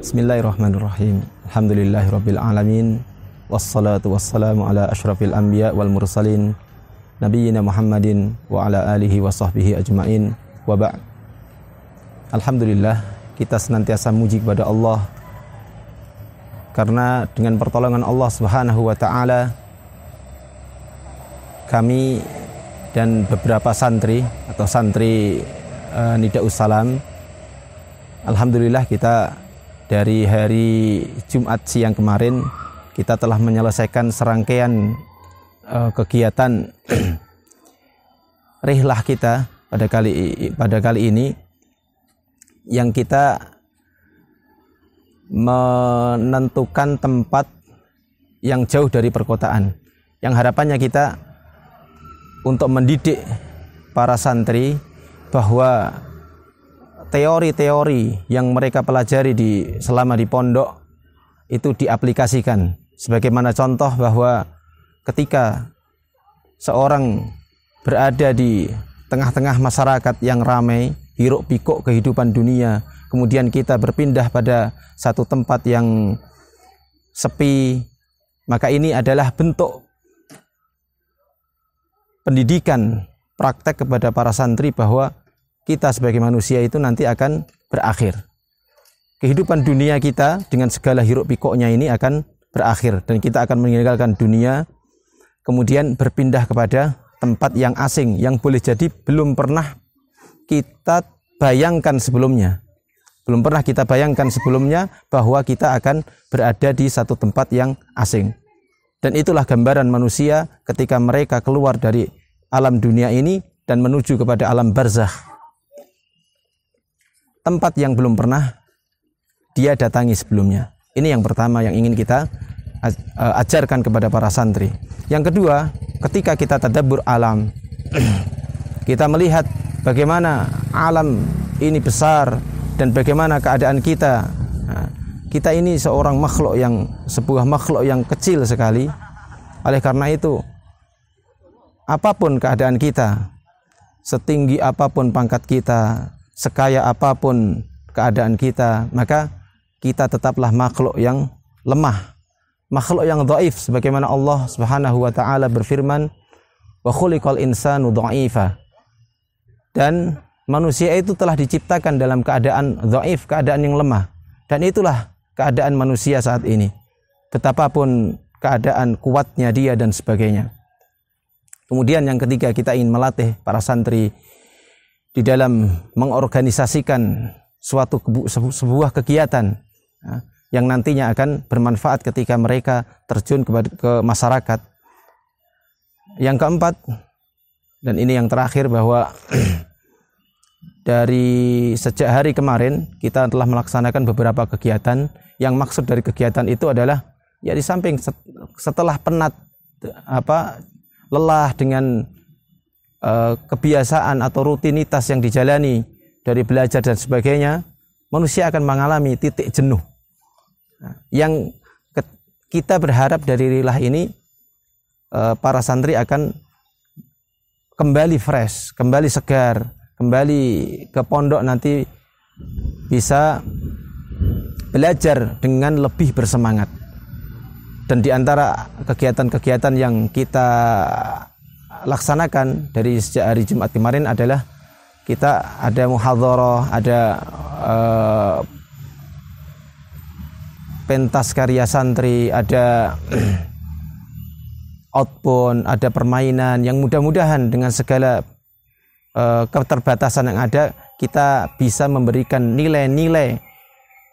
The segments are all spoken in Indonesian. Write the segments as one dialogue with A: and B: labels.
A: Bismillahirrahmanirrahim. Alhamdulillahirabbil alamin. Wassalatu wassalamu ala asyrafil anbiya wal mursalin nabiyyina Muhammadin wa ala alihi wa sahbihi ajmain. Wa ba'd. Alhamdulillah kita senantiasa muji kepada Allah karena dengan pertolongan Allah Subhanahu wa taala kami dan beberapa santri atau santri uh, eh, Nida Ussalam, alhamdulillah kita dari hari Jumat siang kemarin kita telah menyelesaikan serangkaian uh, kegiatan rihlah kita pada kali pada kali ini yang kita menentukan tempat yang jauh dari perkotaan yang harapannya kita untuk mendidik para santri bahwa teori-teori yang mereka pelajari di selama di pondok itu diaplikasikan. Sebagaimana contoh bahwa ketika seorang berada di tengah-tengah masyarakat yang ramai, hiruk pikuk kehidupan dunia, kemudian kita berpindah pada satu tempat yang sepi, maka ini adalah bentuk pendidikan praktek kepada para santri bahwa kita sebagai manusia itu nanti akan berakhir. Kehidupan dunia kita dengan segala hiruk pikuknya ini akan berakhir dan kita akan meninggalkan dunia kemudian berpindah kepada tempat yang asing yang boleh jadi belum pernah kita bayangkan sebelumnya. Belum pernah kita bayangkan sebelumnya bahwa kita akan berada di satu tempat yang asing. Dan itulah gambaran manusia ketika mereka keluar dari alam dunia ini dan menuju kepada alam barzah tempat yang belum pernah dia datangi sebelumnya. Ini yang pertama yang ingin kita eh, ajarkan kepada para santri. Yang kedua, ketika kita tadabur alam, kita melihat bagaimana alam ini besar dan bagaimana keadaan kita. Nah, kita ini seorang makhluk yang sebuah makhluk yang kecil sekali. Oleh karena itu, apapun keadaan kita, setinggi apapun pangkat kita, sekaya apapun keadaan kita, maka kita tetaplah makhluk yang lemah, makhluk yang dhaif sebagaimana Allah Subhanahu wa taala berfirman, "Wa khuliqal insanu dhaifa." Dan manusia itu telah diciptakan dalam keadaan dhaif, keadaan yang lemah. Dan itulah keadaan manusia saat ini. Betapapun keadaan kuatnya dia dan sebagainya. Kemudian yang ketiga kita ingin melatih para santri di dalam mengorganisasikan suatu sebuah kegiatan ya, yang nantinya akan bermanfaat ketika mereka terjun ke, masyarakat. Yang keempat dan ini yang terakhir bahwa dari sejak hari kemarin kita telah melaksanakan beberapa kegiatan yang maksud dari kegiatan itu adalah ya di samping setelah penat apa lelah dengan Eh, kebiasaan atau rutinitas yang dijalani dari belajar dan sebagainya, manusia akan mengalami titik jenuh. Nah, yang kita berharap dari rilah ini eh, para santri akan kembali fresh, kembali segar, kembali ke pondok nanti bisa belajar dengan lebih bersemangat. Dan di antara kegiatan-kegiatan yang kita laksanakan dari sejak hari Jumat kemarin adalah kita ada muhadharah, ada uh, pentas karya santri, ada outbound, ada permainan yang mudah-mudahan dengan segala uh, keterbatasan yang ada kita bisa memberikan nilai-nilai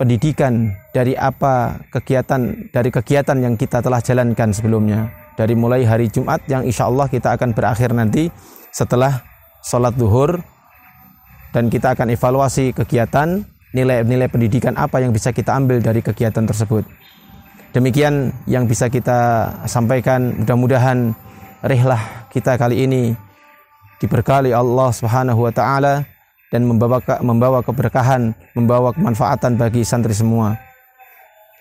A: pendidikan dari apa kegiatan dari kegiatan yang kita telah jalankan sebelumnya dari mulai hari Jumat yang insya Allah kita akan berakhir nanti setelah sholat duhur dan kita akan evaluasi kegiatan nilai-nilai pendidikan apa yang bisa kita ambil dari kegiatan tersebut. Demikian yang bisa kita sampaikan. Mudah-mudahan rehlah kita kali ini diberkali Allah Subhanahu wa taala dan membawa membawa keberkahan, membawa kemanfaatan bagi santri semua.